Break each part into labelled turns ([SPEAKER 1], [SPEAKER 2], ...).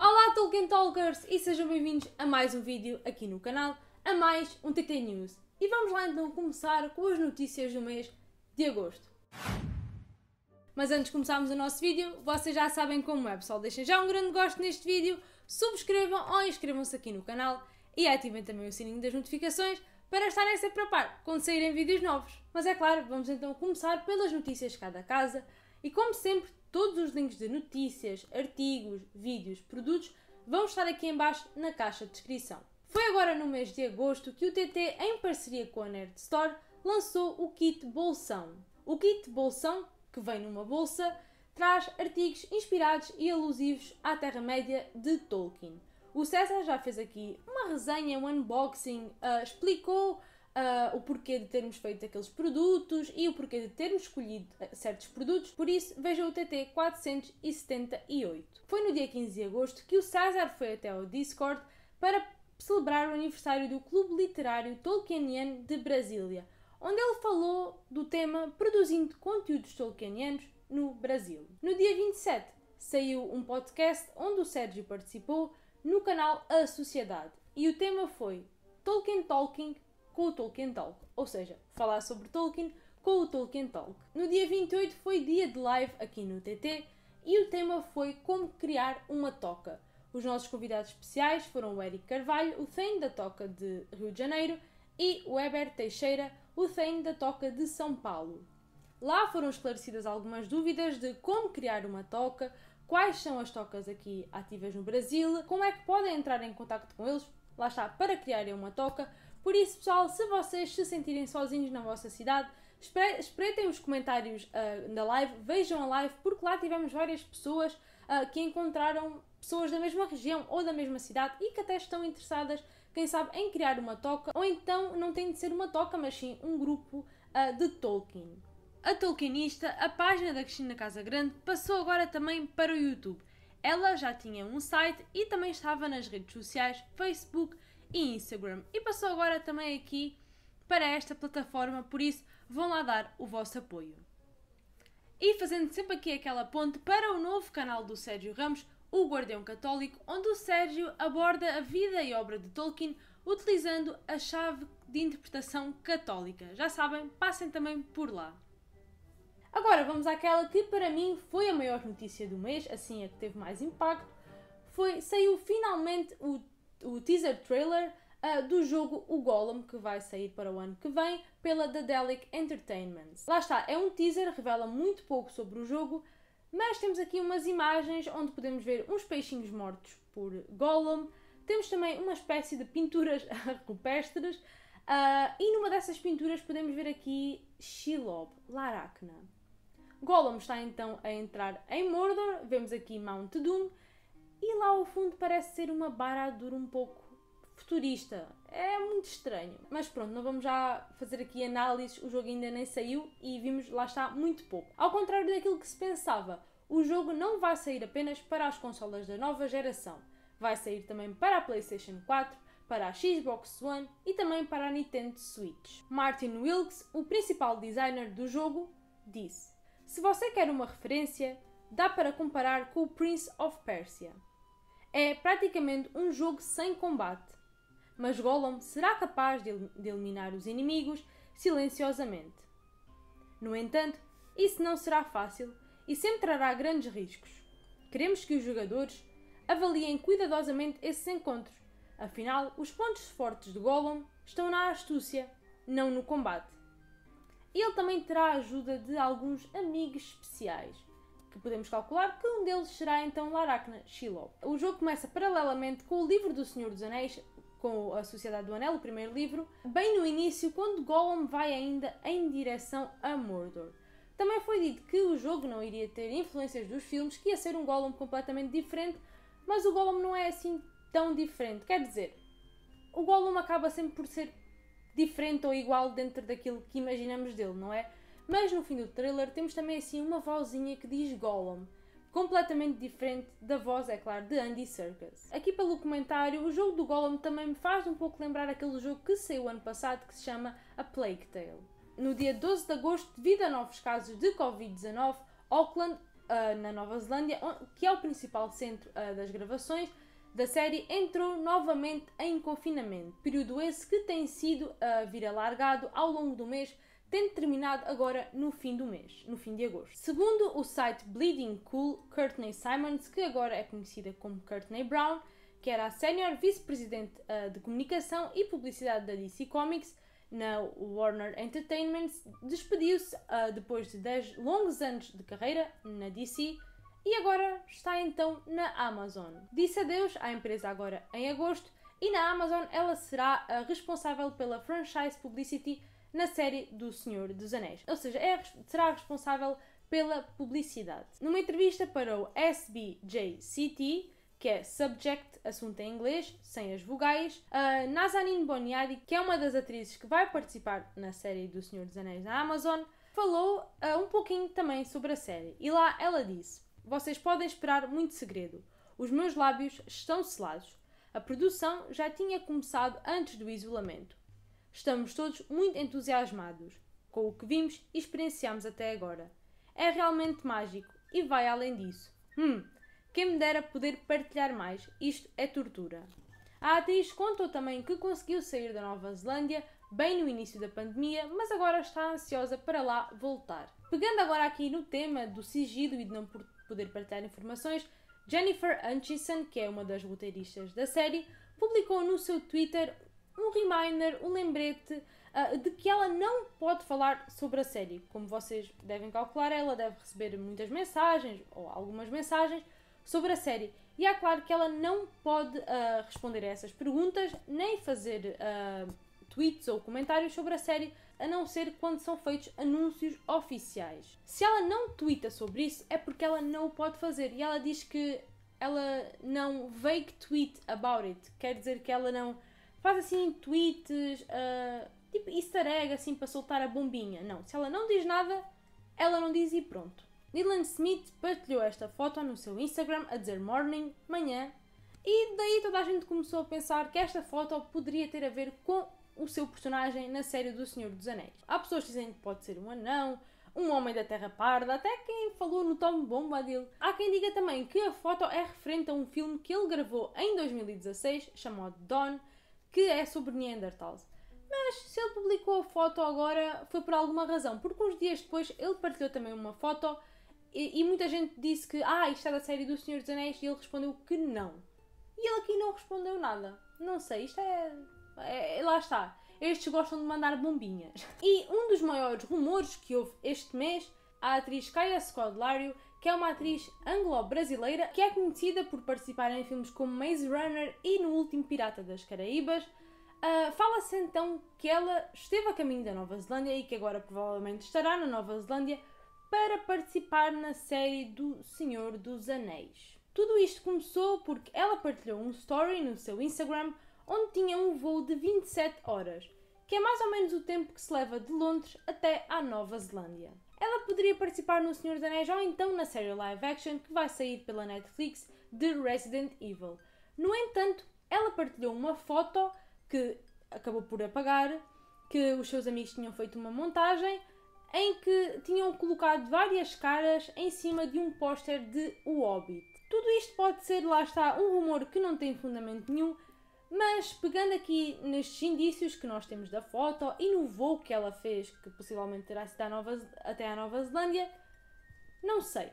[SPEAKER 1] Olá Tolkien Talkers e sejam bem-vindos a mais um vídeo aqui no canal, a mais um TT News. E vamos lá então começar com as notícias do mês de agosto. Mas antes de começarmos o nosso vídeo, vocês já sabem como é, pessoal. Deixem já um grande gosto neste vídeo, subscrevam ou inscrevam-se aqui no canal e ativem também o sininho das notificações para estarem sempre a par quando saírem vídeos novos. Mas é claro, vamos então começar pelas notícias de cada casa e, como sempre, Todos os links de notícias, artigos, vídeos, produtos vão estar aqui embaixo na caixa de descrição. Foi agora no mês de agosto que o TT, em parceria com a Nerd Store, lançou o Kit Bolsão. O Kit Bolsão, que vem numa bolsa, traz artigos inspirados e alusivos à Terra-média de Tolkien. O César já fez aqui uma resenha, um unboxing, uh, explicou uh, o porquê de termos feito aqueles produtos e o porquê de termos escolhido ah, certos produtos, por isso vejam o TT 478. Foi no dia 15 de agosto que o César foi até o Discord para celebrar o aniversário do Clube Literário Tolkieniano de Brasília, onde ele falou do tema Produzindo Conteúdos Tolkienianos no Brasil. No dia 27 saiu um podcast onde o Sérgio participou no canal A Sociedade e o tema foi Tolkien Talking com o Tolkien Talk, ou seja, falar sobre Tolkien com o Tolkien Talk. No dia 28 foi dia de live aqui no TT e o tema foi como criar uma toca. Os nossos convidados especiais foram o Eric Carvalho, o Thane da Toca de Rio de Janeiro, e o Heber Teixeira, o Thane da Toca de São Paulo. Lá foram esclarecidas algumas dúvidas de como criar uma toca, quais são as tocas aqui ativas no Brasil, como é que podem entrar em contato com eles, lá está, para criarem uma toca, por isso, pessoal, se vocês se sentirem sozinhos na vossa cidade, espreitem os comentários uh, ah, da live, vejam a live, porque lá tivemos várias pessoas uh, que encontraram pessoas da mesma região ou da mesma cidade e que até estão interessadas, quem sabe, em criar uma toca, ou então não tem de ser uma toca, mas sim um grupo uh, de Tolkien. A Tolkienista, a página da Cristina Casagrande, passou agora também para o YouTube. Ela já tinha um site e também estava nas redes sociais, Facebook, e Instagram. E passou agora também aqui para esta plataforma, por isso vão lá dar o vosso apoio. E fazendo sempre aqui aquela ponte para o novo canal do Sérgio Ramos, o Guardião Católico, onde o Sérgio aborda a vida e obra de Tolkien utilizando a chave de interpretação católica. Já sabem, passem também por lá. Agora vamos àquela que para mim foi a maior notícia do mês, assim a é que teve mais impacto, foi saiu finalmente o o teaser trailer uh, do jogo O Golem, que vai sair para o ano que vem, pela Dadelic Entertainment. Lá está, é um teaser, revela muito pouco sobre o jogo, mas temos aqui umas imagens onde podemos ver uns peixinhos mortos por Golem, temos também uma espécie de pinturas rupestres, uh, e numa dessas pinturas podemos ver aqui Shilob, Laracna. Gollum está então a entrar em Mordor, vemos aqui Mount Doom, e lá ao fundo parece ser uma baradura um pouco futurista. É muito estranho. Mas pronto, não vamos já fazer aqui análise, o jogo ainda nem saiu e vimos, lá está, muito pouco. Ao contrário daquilo que se pensava, o jogo não vai sair apenas para as consolas da nova geração. Vai sair também para a PlayStation 4, para a Xbox One e também para a Nintendo Switch. Martin Wilkes, o principal designer do jogo, disse: Se você quer uma referência, dá para comparar com o Prince of Persia. É praticamente um jogo sem combate. Mas Gollum será capaz de eliminar os inimigos silenciosamente. No entanto, isso não será fácil e sempre trará grandes riscos. Queremos que os jogadores avaliem cuidadosamente esses encontros, afinal, os pontos fortes de Gollum estão na astúcia, não no combate. Ele também terá a ajuda de alguns amigos especiais, que podemos calcular que um deles será então Laracna Shiloh. O jogo começa paralelamente com o livro do Senhor dos Anéis, com a Sociedade do Anel, o primeiro livro, bem no início, quando Gollum vai ainda em direção a Mordor. Também foi dito que o jogo não iria ter influências dos filmes, que ia ser um Gollum completamente diferente, mas o Gollum não é assim tão diferente. Quer dizer, o Gollum acaba sempre por ser diferente ou igual dentro daquilo que imaginamos dele, não é? Mas no fim do trailer temos também assim uma vozinha que diz Gollum, completamente diferente da voz, é claro, de Andy Serkis. Aqui pelo comentário, o jogo do Gollum também me faz um pouco lembrar aquele jogo que saiu ano passado que se chama A Plague Tale. No dia 12 de agosto, devido a novos casos de Covid-19, Auckland, uh, na Nova Zelândia, que é o principal centro uh, das gravações, da série entrou novamente em confinamento, período esse que tem sido a uh, vir alargado ao longo do mês tendo terminado agora no fim do mês, no fim de agosto. Segundo o site Bleeding Cool, Courtney Simons, que agora é conhecida como Courtney Brown, que era a senior vice-presidente ah, de comunicação e publicidade da DC Comics na Warner Entertainment, despediu-se ah, depois de 10 longos anos de carreira na DC e agora está então na Amazon. Disse adeus à empresa agora em agosto e na Amazon ela será a ah, responsável pela franchise publicity na série do Senhor dos Anéis. Ou seja, é, será responsável pela publicidade. Numa entrevista para o SBJCT, que é Subject, assunto em inglês, sem as vogais, a Nazanin Boniadi, que é uma das atrizes que vai participar na série do Senhor dos Anéis na Amazon, falou uh, um pouquinho também sobre a série. E lá ela disse: Vocês podem esperar muito segredo. Os meus lábios estão selados. A produção já tinha começado antes do isolamento. Estamos todos muito entusiasmados com o que vimos e experienciamos até agora. É realmente mágico e vai além disso. Hum, quem me dera poder partilhar mais, isto é tortura. A atriz contou também que conseguiu sair da Nova Zelândia bem no início da pandemia, mas agora está ansiosa para lá voltar. Pegando agora aqui no tema do sigilo e de não poder partilhar informações, Jennifer Hutchinson, que é uma das roteiristas da série, publicou no seu Twitter um reminder, um lembrete uh, de que ela não pode falar sobre a série. Como vocês devem calcular, ela deve receber muitas mensagens ou algumas mensagens sobre a série. E é claro que ela não pode uh, responder a essas perguntas nem fazer uh, tweets ou comentários sobre a série, a não ser quando são feitos anúncios oficiais. Se ela não twitta sobre isso, é porque ela não o pode fazer. E ela diz que ela não vague tweet about it, quer dizer que ela não faz assim tweets, uh, tipo easter egg assim para soltar a bombinha. Não, se ela não diz nada, ela não diz e pronto. Dylan Smith partilhou esta foto no seu Instagram a dizer morning, manhã, e daí toda a gente começou a pensar que esta foto poderia ter a ver com o seu personagem na série do Senhor dos Anéis. Há pessoas que dizem que pode ser um anão, um homem da Terra Parda, até quem falou no Tom Bombadil. Há quem diga também que a foto é referente a um filme que ele gravou em 2016 chamado Dawn, que é sobre Neanderthals. Mas se ele publicou a foto agora foi por alguma razão, porque uns dias depois ele partilhou também uma foto e, e muita gente disse que ah, isto é da série do Senhor dos Anéis e ele respondeu que não. E ele aqui não respondeu nada. Não sei, isto é. é, é lá está. Estes gostam de mandar bombinhas. E um dos maiores rumores que houve este mês, a atriz Kaya Scodelario que é uma atriz anglo-brasileira que é conhecida por participar em filmes como Maze Runner e No Último Pirata das Caraíbas. Uh, Fala-se então que ela esteve a caminho da Nova Zelândia e que agora provavelmente estará na Nova Zelândia para participar na série do Senhor dos Anéis. Tudo isto começou porque ela partilhou um story no seu Instagram onde tinha um voo de 27 horas, que é mais ou menos o tempo que se leva de Londres até à Nova Zelândia. Ela poderia participar no Senhor dos Anéis ou então na série live action que vai sair pela Netflix de Resident Evil. No entanto, ela partilhou uma foto que acabou por apagar, que os seus amigos tinham feito uma montagem em que tinham colocado várias caras em cima de um póster de O Hobbit. Tudo isto pode ser, lá está, um rumor que não tem fundamento nenhum, mas pegando aqui nestes indícios que nós temos da foto e no voo que ela fez, que possivelmente terá sido Nova, até à Nova Zelândia, não sei.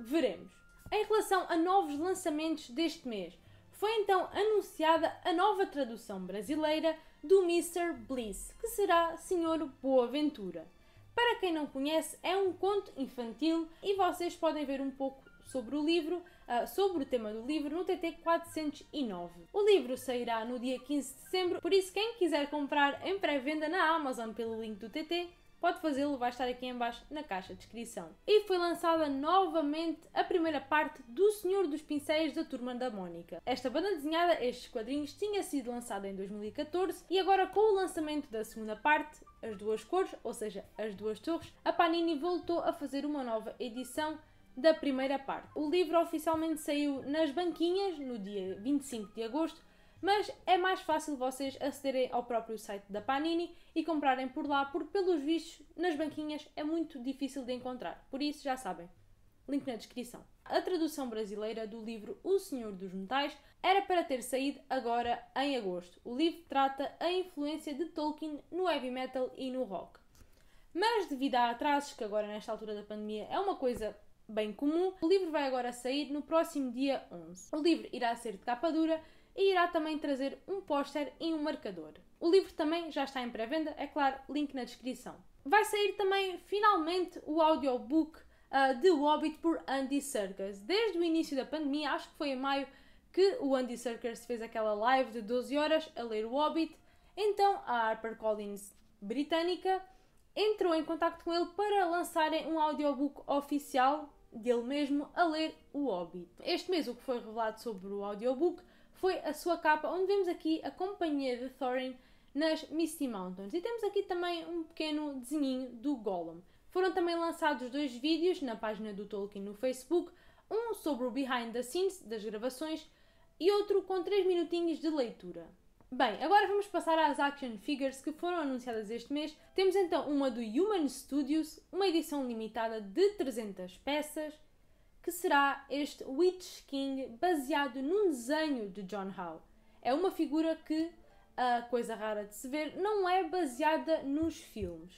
[SPEAKER 1] Veremos. Em relação a novos lançamentos deste mês, foi então anunciada a nova tradução brasileira do Mr. Bliss, que será Senhor Boaventura. Para quem não conhece, é um conto infantil e vocês podem ver um pouco sobre o livro uh, sobre o tema do livro no TT 409. O livro sairá no dia 15 de dezembro, por isso quem quiser comprar em pré-venda na Amazon pelo link do TT pode fazê-lo, vai estar aqui embaixo na caixa de descrição. E foi lançada novamente a primeira parte do Senhor dos Pincéis da Turma da Mónica. Esta banda desenhada, estes quadrinhos, tinha sido lançada em 2014 e agora com o lançamento da segunda parte, As Duas Cores, ou seja, As Duas Torres, a Panini voltou a fazer uma nova edição da primeira parte. O livro oficialmente saiu nas banquinhas no dia 25 de agosto, mas é mais fácil vocês acederem ao próprio site da Panini e comprarem por lá, porque, pelos vistos, nas banquinhas é muito difícil de encontrar. Por isso, já sabem. Link na descrição. A tradução brasileira do livro O Senhor dos Metais era para ter saído agora em agosto. O livro trata a influência de Tolkien no heavy metal e no rock. Mas devido a atrasos, que agora nesta altura da pandemia é uma coisa bem comum. O livro vai agora sair no próximo dia 11. O livro irá ser de capa dura e irá também trazer um póster e um marcador. O livro também já está em pré-venda, é claro, link na descrição. Vai sair também finalmente o audiobook uh, O Hobbit por Andy Serkis. Desde o início da pandemia, acho que foi em maio, que o Andy Serkis fez aquela live de 12 horas a ler o Hobbit. Então a HarperCollins britânica entrou em contato com ele para lançarem um audiobook oficial dele mesmo a ler O Hobbit. Este mês o que foi revelado sobre o audiobook foi a sua capa, onde vemos aqui a companhia de Thorin nas Misty Mountains. E temos aqui também um pequeno desenhinho do Gollum. Foram também lançados dois vídeos na página do Tolkien no Facebook, um sobre o behind the scenes das gravações e outro com 3 minutinhos de leitura. Bem, agora vamos passar às action figures que foram anunciadas este mês. Temos então uma do Human Studios, uma edição limitada de 300 peças, que será este Witch King baseado num desenho de John Howe. É uma figura que, a coisa rara de se ver, não é baseada nos filmes.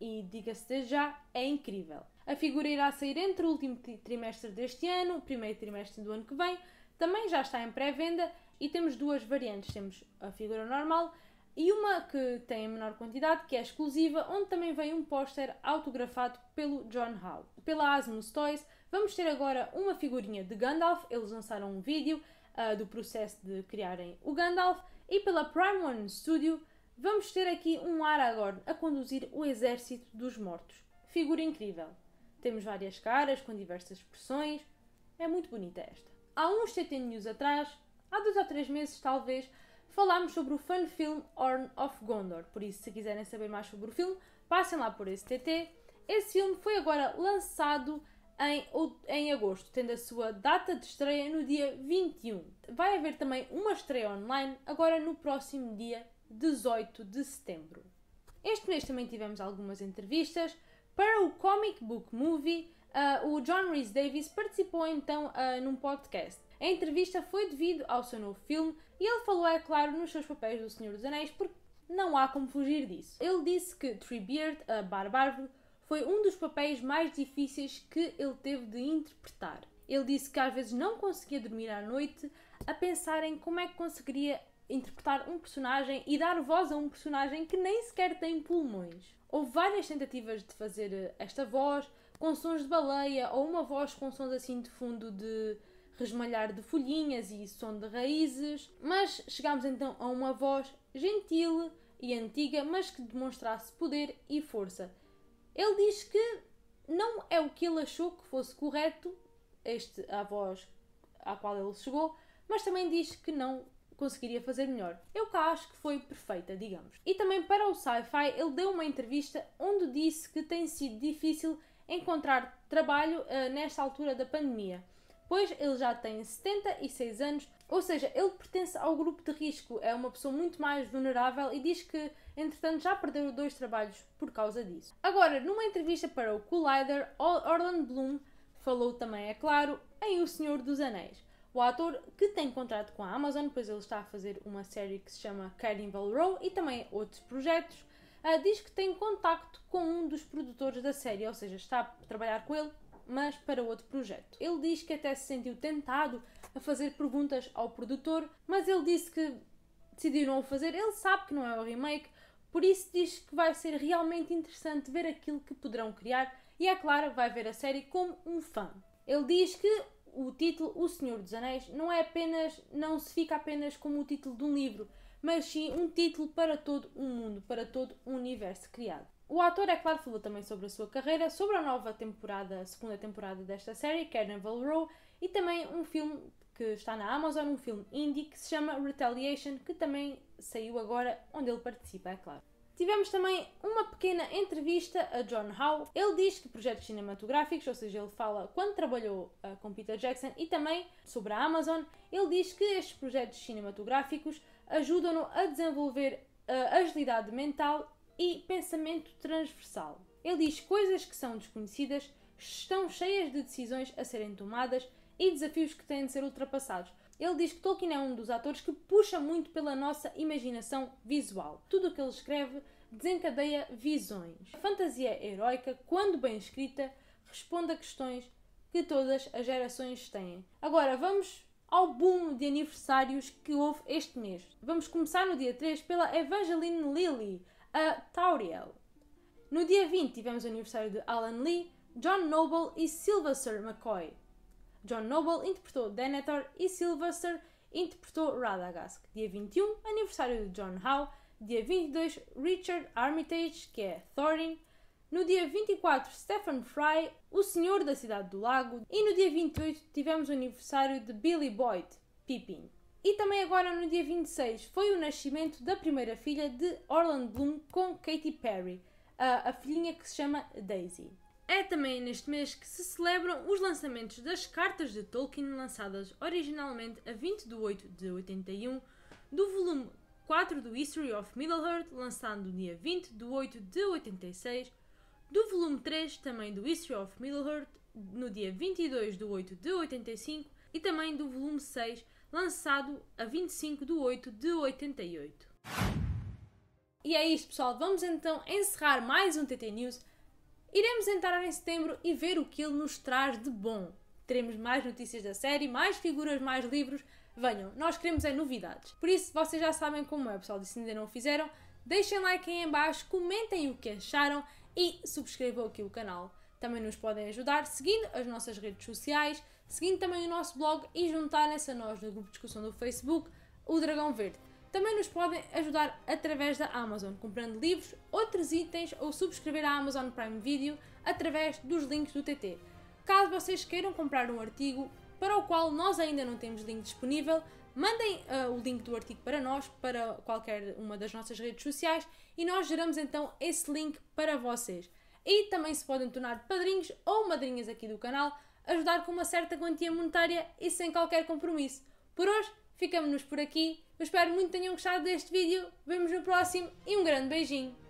[SPEAKER 1] E diga-se já, é incrível. A figura irá sair entre o último trimestre deste ano, o primeiro trimestre do ano que vem, também já está em pré-venda e temos duas variantes. Temos a figura normal e uma que tem a menor quantidade, que é exclusiva, onde também vem um póster autografado pelo John Howe. Pela Asmus Toys, vamos ter agora uma figurinha de Gandalf. Eles lançaram um vídeo uh, do processo de criarem o Gandalf. E pela Prime One Studio, vamos ter aqui um Aragorn a conduzir o exército dos mortos. Figura incrível. Temos várias caras com diversas expressões. É muito bonita esta. Há uns TT News atrás, há dois ou três meses, talvez, falámos sobre o fun film Horn of Gondor. Por isso, se quiserem saber mais sobre o filme, passem lá por STT. Esse filme foi agora lançado em, em agosto, tendo a sua data de estreia no dia 21. Vai haver também uma estreia online agora no próximo dia 18 de setembro. Este mês também tivemos algumas entrevistas. Para o Comic Book Movie, uh, o John Rhys Davis participou então uh, num podcast a entrevista foi devido ao seu novo filme e ele falou, é claro, nos seus papéis do Senhor dos Anéis, porque não há como fugir disso. Ele disse que Treebeard, a Barbárvore, foi um dos papéis mais difíceis que ele teve de interpretar. Ele disse que às vezes não conseguia dormir à noite a pensar em como é que conseguiria interpretar um personagem e dar voz a um personagem que nem sequer tem pulmões. Houve várias tentativas de fazer eh, esta voz com sons de baleia ou uma voz com sons assim de fundo de resmalhar de folhinhas e som de raízes, mas chegámos então a uma voz gentil e antiga, mas que demonstrasse poder e força. Ele diz que não é o que ele achou que fosse correto, este, a voz à qual ele chegou, mas também diz que não conseguiria fazer melhor. Eu cá acho que foi perfeita, digamos. E também para o Sci-Fi, ele deu uma entrevista onde disse que tem sido difícil encontrar trabalho uh, nesta altura da pandemia pois ele já tem 76 anos, ou seja, ele pertence ao grupo de risco, é uma pessoa muito mais vulnerável e diz que, entretanto, já perdeu dois trabalhos por causa disso. Agora, numa entrevista para o Collider, Orlando Bloom falou também, é claro, em O Senhor dos Anéis. O ator que tem contrato com a Amazon, pois ele está a fazer uma série que se chama Carnival Row e também outros projetos, ah, diz que tem contacto com um dos produtores da série, ou seja, está a trabalhar com ele mas para outro projeto. Ele diz que até se sentiu tentado a fazer perguntas ao produtor, mas ele disse que decidiu não o fazer. Ele sabe que não é o remake, por isso diz que vai ser realmente interessante ver aquilo que poderão criar e é claro, vai ver a série como um fã. Ele diz que o título O Senhor dos Anéis não é apenas, não se fica apenas como o título de um livro, mas sim um título para todo um mundo, para todo um universo criado. O ator, é claro, falou também sobre a sua carreira, sobre a nova temporada, segunda temporada desta série, Carnival Row, e também um filme que está na Amazon, um filme indie que se chama Retaliation, que também saiu agora, onde ele participa, é claro. Tivemos também uma pequena entrevista a John Howe. Ele diz que projetos cinematográficos, ou seja, ele fala quando trabalhou uh, com Peter Jackson e também sobre a Amazon, ele diz que estes projetos cinematográficos ajudam-no a desenvolver ah, a agilidade mental e pensamento transversal. Ele diz coisas que são desconhecidas, estão cheias de decisões a serem tomadas e desafios que têm de ser ultrapassados. Ele diz que Tolkien é um dos atores que puxa muito pela nossa imaginação visual. Tudo o que ele escreve desencadeia visões. A fantasia heroica, quando bem escrita, responde a questões que todas as gerações têm. Agora vamos ao boom de aniversários que houve este mês. Vamos começar no dia 3 pela Evangeline Lilly, a Tauriel. No dia 20 tivemos o aniversário de Alan Lee, John Noble e Sylvester McCoy. John Noble interpretou Denethor e Sylvester interpretou Radagast. Dia 21, aniversário de John Howe. Dia 22, Richard Armitage, que é Thorin. No dia 24, Stephen Fry, o Senhor da Cidade do Lago. E no dia 28, tivemos o aniversário de Billy Boyd, Pippin. E também agora no dia 26 foi o nascimento da primeira filha de Orland Bloom com Katy Perry, a, a filhinha que se chama Daisy. É também neste mês que se celebram os lançamentos das cartas de Tolkien lançadas originalmente a 20 de 8 de 81 do volume 4 do History of Middle-earth, lançado no dia 20 de 8 de 86, do volume 3 também do History of Middle-earth, no dia 22 de 8 de 85 e também do volume 6 lançado a 25 de 8 de 88. E é isto, pessoal. Vamos então encerrar mais um TT News. Iremos entrar em setembro e ver o que ele nos traz de bom. Teremos mais notícias da série, mais figuras, mais livros. Venham, nós queremos é novidades. Por isso, vocês já sabem como é, pessoal. E se ainda não o fizeram, deixem like aí em baixo, comentem o que acharam e subscrevam aqui o canal. Também nos podem ajudar seguindo as nossas redes sociais, seguindo também o nosso blog e juntarem-se a nós no grupo de discussão do Facebook, o Dragão Verde. Também nos podem ajudar através da Amazon, comprando livros, outros itens ou subscrever a Amazon Prime Video através dos links do TT. Caso vocês queiram comprar um artigo para o qual nós ainda não temos link disponível, mandem uh, o link do artigo para nós, para qualquer uma das nossas redes sociais e nós geramos então esse link para vocês. E também se podem tornar padrinhos ou madrinhas aqui do canal ajudar com uma certa quantia monetária e sem qualquer compromisso. Por hoje, ficamos-nos por aqui. Eu espero muito que tenham gostado deste vídeo. Vemos no próximo e um grande beijinho!